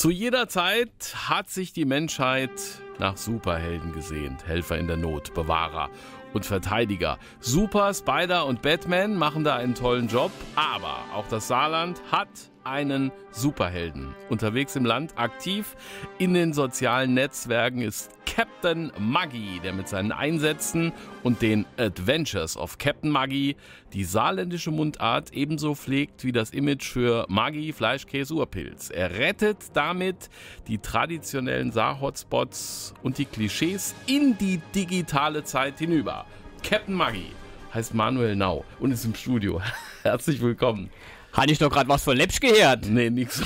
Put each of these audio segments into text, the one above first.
Zu jeder Zeit hat sich die Menschheit nach Superhelden gesehnt. Helfer in der Not, Bewahrer und Verteidiger. Super, Spider und Batman machen da einen tollen Job, aber auch das Saarland hat einen Superhelden. Unterwegs im Land, aktiv in den sozialen Netzwerken ist Captain Maggie, der mit seinen Einsätzen und den Adventures of Captain Maggie die saarländische Mundart ebenso pflegt wie das Image für Maggie Fleischkäse, Urpilz. Er rettet damit die traditionellen Saar-Hotspots und die Klischees in die digitale Zeit hinüber. Captain Maggie heißt Manuel Nau und ist im Studio. Herzlich willkommen. Habe ich doch gerade was von Lepsch gehört? Nee, nichts.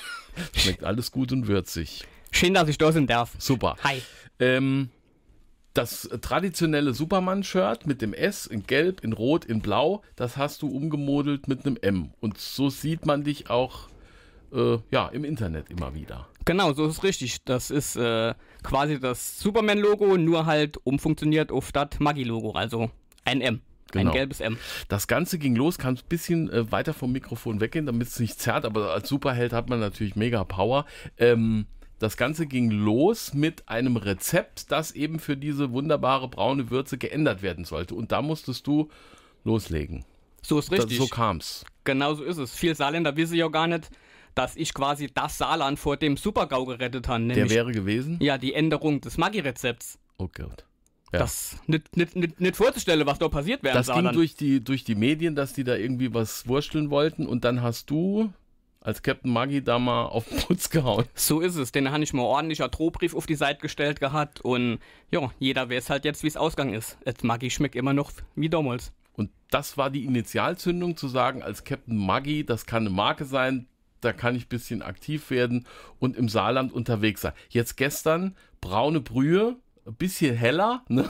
Schmeckt alles gut und würzig. Schön, dass ich da sind darf. Super. Hi. Ähm, das traditionelle Superman-Shirt mit dem S in Gelb, in Rot, in Blau, das hast du umgemodelt mit einem M. Und so sieht man dich auch äh, ja, im Internet immer wieder. Genau, so ist richtig. Das ist äh, quasi das Superman-Logo, nur halt umfunktioniert auf das Maggi-Logo, also ein M. Genau. Ein gelbes M. Das Ganze ging los, kannst ein bisschen äh, weiter vom Mikrofon weggehen, damit es nicht zerrt, aber als Superheld hat man natürlich mega Power. Ähm, das Ganze ging los mit einem Rezept, das eben für diese wunderbare braune Würze geändert werden sollte. Und da musstest du loslegen. So ist richtig. Das, so kam's. Genau so ist es. Viel Saarländer wissen ja gar nicht, dass ich quasi das Saarland vor dem Supergau gerettet habe. Der wäre gewesen? Ja, die Änderung des Maggi-Rezepts. Oh Gott. Ja. Das nicht, nicht, nicht, nicht vorzustellen, was da passiert wäre. Das ging dann. durch die, durch die Medien, dass die da irgendwie was wursteln wollten und dann hast du als Captain Maggie da mal auf den Putz gehauen. So ist es, den habe ich mal ordentlicher Drohbrief auf die Seite gestellt gehabt und ja, jeder weiß halt jetzt, wie es Ausgang ist. Als Maggie schmeckt immer noch wie damals. Und das war die Initialzündung zu sagen, als Captain Maggie, das kann eine Marke sein, da kann ich ein bisschen aktiv werden und im Saarland unterwegs sein. Jetzt gestern braune Brühe, ein bisschen heller. Ne?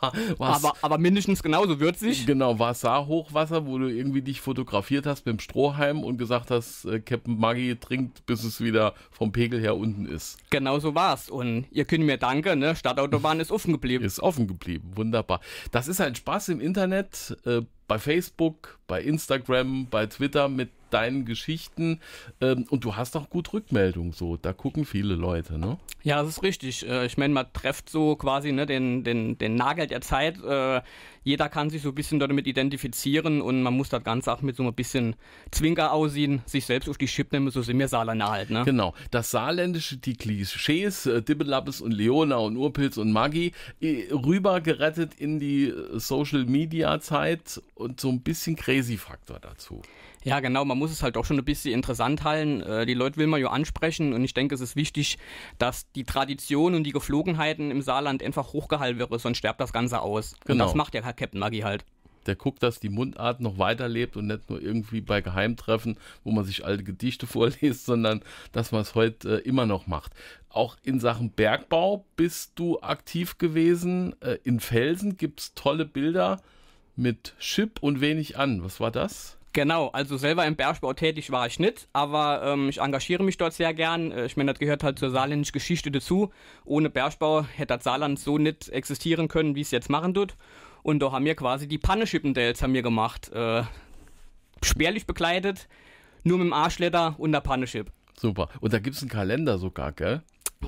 War, war aber, aber mindestens genauso würzig. Genau, war Saar-Hochwasser, wo du irgendwie dich fotografiert hast mit dem Strohhalm und gesagt hast, äh, Captain Maggie trinkt, bis es wieder vom Pegel her unten ist. Genau so war es. Und ihr könnt mir danke, ne? Stadtautobahn ist offen geblieben. Ist offen geblieben, wunderbar. Das ist ein Spaß im Internet, äh, bei Facebook, bei Instagram, bei Twitter mit deinen Geschichten ähm, und du hast auch gut Rückmeldung so. Da gucken viele Leute, ne? Ja, das ist richtig. Äh, ich meine, man trefft so quasi ne, den, den, den Nagel der Zeit. Äh, jeder kann sich so ein bisschen damit identifizieren und man muss das Ganze auch mit so ein bisschen Zwinker aussehen, sich selbst auf die Schippe nehmen, so sind wir Saarländer halt. Ne? Genau, das Saarländische, die Klischees, äh, Dibbelabbes und Leona und Urpilz und Maggi, rübergerettet in die Social-Media-Zeit und so ein bisschen Crazy-Faktor dazu. Ja, genau, man muss es halt auch schon ein bisschen interessant halten. Äh, die Leute will man ja ansprechen und ich denke, es ist wichtig, dass die Tradition und die Geflogenheiten im Saarland einfach hochgehalten werden, sonst sterbt das Ganze aus. Genau. Und das macht ja Captain Maggie halt. Der guckt, dass die Mundart noch weiterlebt und nicht nur irgendwie bei Geheimtreffen, wo man sich alte Gedichte vorliest, sondern dass man es heute äh, immer noch macht. Auch in Sachen Bergbau bist du aktiv gewesen. Äh, in Felsen gibt es tolle Bilder mit Chip und wenig an. Was war das? Genau, also selber im Bergbau tätig war ich nicht, aber ähm, ich engagiere mich dort sehr gern. Äh, ich meine, das gehört halt zur saarländischen Geschichte dazu. Ohne Bergbau hätte das Saarland so nicht existieren können, wie es jetzt machen tut. Und da haben wir quasi die Panne-Schippendales haben wir gemacht. Äh, spärlich bekleidet, nur mit dem Arschletter und der Panneship. Super. Und da gibt es einen Kalender sogar, gell?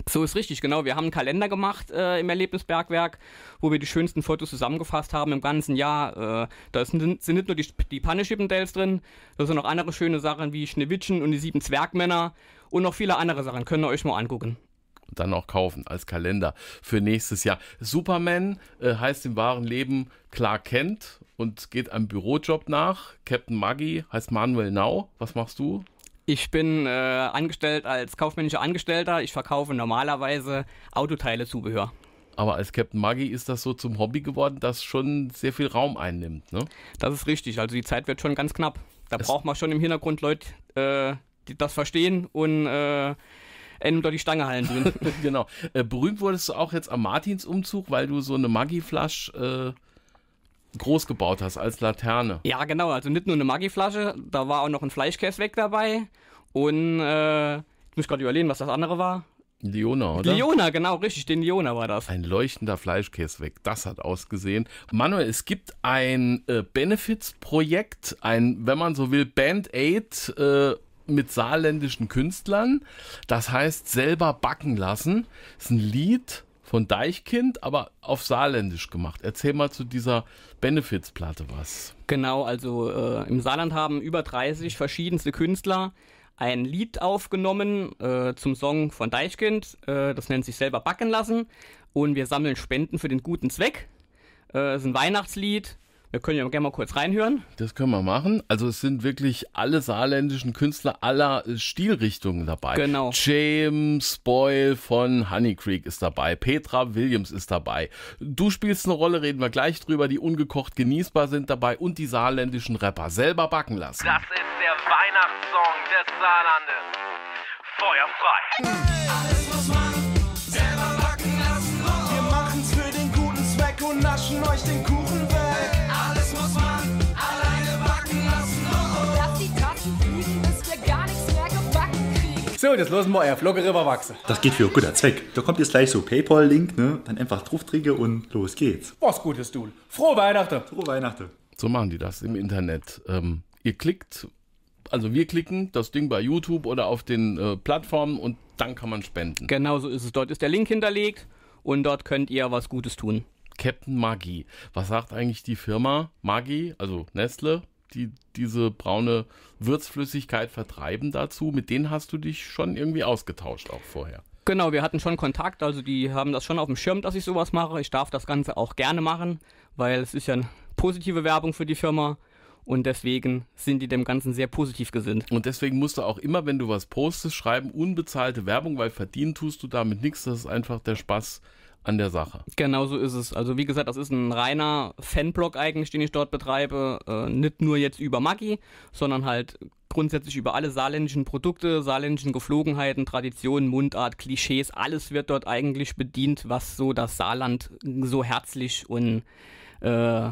So ist richtig, genau. Wir haben einen Kalender gemacht äh, im Erlebnisbergwerk, wo wir die schönsten Fotos zusammengefasst haben im ganzen Jahr. Äh, da sind, sind nicht nur die, die panne drin, da sind noch andere schöne Sachen wie Schneewittchen und die sieben Zwergmänner und noch viele andere Sachen. Können ihr euch mal angucken Und dann auch kaufen als Kalender für nächstes Jahr. Superman äh, heißt im wahren Leben Clark Kent und geht einem Bürojob nach. Captain Maggie heißt Manuel Now. Was machst du? Ich bin äh, angestellt als kaufmännischer Angestellter. Ich verkaufe normalerweise Autoteile, Zubehör. Aber als Captain Maggi ist das so zum Hobby geworden, das schon sehr viel Raum einnimmt. Ne? Das ist richtig. Also die Zeit wird schon ganz knapp. Da es braucht man schon im Hintergrund Leute, äh, die das verstehen und äh, einem die Stange hallen. drin. genau. Äh, berühmt wurdest du auch jetzt am Martins-Umzug, weil du so eine maggi flasche Äh groß gebaut hast als Laterne. Ja, genau. Also nicht nur eine Maggi-Flasche, da war auch noch ein Fleischkäse weg dabei. Und äh, ich muss gerade überlegen, was das andere war. Liona, oder? Liona, genau, richtig, den Liona war das. Ein leuchtender Fleischkäse weg, das hat ausgesehen. Manuel, es gibt ein äh, Benefits-Projekt, ein, wenn man so will, Band-Aid äh, mit saarländischen Künstlern. Das heißt, selber backen lassen. Das ist ein Lied, von Deichkind, aber auf Saarländisch gemacht. Erzähl mal zu dieser Benefizplatte was. Genau, also äh, im Saarland haben über 30 verschiedenste Künstler ein Lied aufgenommen äh, zum Song von Deichkind. Äh, das nennt sich selber Backen lassen. Und wir sammeln Spenden für den guten Zweck. Äh, es ist ein Weihnachtslied wir können ja gerne mal kurz reinhören. Das können wir machen. Also es sind wirklich alle saarländischen Künstler aller äh, Stilrichtungen dabei. Genau. James Boyle von Honey Creek ist dabei. Petra Williams ist dabei. Du spielst eine Rolle, reden wir gleich drüber, die ungekocht genießbar sind dabei und die saarländischen Rapper selber backen lassen. Das ist der Weihnachtssong des Saarlandes. Feuerfrei. Hey. Alles muss man selber backen lassen. Oh. Wir machen's für den guten Zweck und naschen euch den Kuchen. So, das losen wir auf. Lockere Wachse. Das geht für guter Zweck. Da kommt jetzt gleich so PayPal-Link, ne? Dann einfach draufdrücke und los geht's. Was Gutes du. Frohe Weihnachten. Frohe Weihnachten. So machen die das im Internet. Ähm, ihr klickt, also wir klicken das Ding bei YouTube oder auf den äh, Plattformen und dann kann man spenden. Genau so ist es. Dort ist der Link hinterlegt und dort könnt ihr was Gutes tun. Captain Maggi. Was sagt eigentlich die Firma Maggi, also Nestle? die diese braune Würzflüssigkeit vertreiben dazu, mit denen hast du dich schon irgendwie ausgetauscht auch vorher. Genau, wir hatten schon Kontakt, also die haben das schon auf dem Schirm, dass ich sowas mache. Ich darf das Ganze auch gerne machen, weil es ist ja eine positive Werbung für die Firma und deswegen sind die dem Ganzen sehr positiv gesinnt. Und deswegen musst du auch immer, wenn du was postest, schreiben, unbezahlte Werbung, weil verdienen tust du damit nichts. Das ist einfach der Spaß an der Sache. Genau so ist es. Also wie gesagt, das ist ein reiner Fanblog eigentlich, den ich dort betreibe. Äh, nicht nur jetzt über Maggi, sondern halt grundsätzlich über alle saarländischen Produkte, saarländischen Geflogenheiten, Traditionen, Mundart, Klischees. Alles wird dort eigentlich bedient, was so das Saarland so herzlich und äh,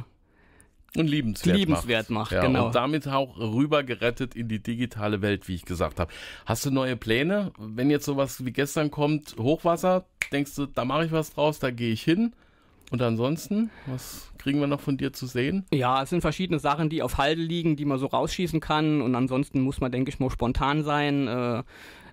und liebenswert, liebenswert macht. macht ja, genau. Und damit auch rüber gerettet in die digitale Welt, wie ich gesagt habe. Hast du neue Pläne? Wenn jetzt sowas wie gestern kommt, Hochwasser, denkst du, da mache ich was draus, da gehe ich hin? Und ansonsten, was kriegen wir noch von dir zu sehen? Ja, es sind verschiedene Sachen, die auf Halde liegen, die man so rausschießen kann. Und ansonsten muss man, denke ich, mal spontan sein. Äh,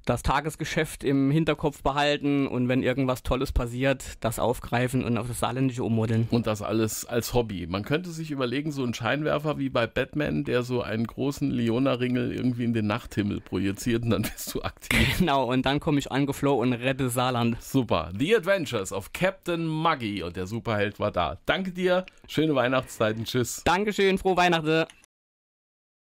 das Tagesgeschäft im Hinterkopf behalten und wenn irgendwas Tolles passiert, das aufgreifen und auf das Saarländische ummodeln. Und das alles als Hobby. Man könnte sich überlegen, so einen Scheinwerfer wie bei Batman, der so einen großen Leona-Ringel irgendwie in den Nachthimmel projiziert und dann bist du aktiv. Genau, und dann komme ich angeflogen und rette Saarland. Super. The Adventures of Captain Muggy und der Superheld war da. Danke dir, schöne Weihnachtszeiten, tschüss. Dankeschön, frohe Weihnachten.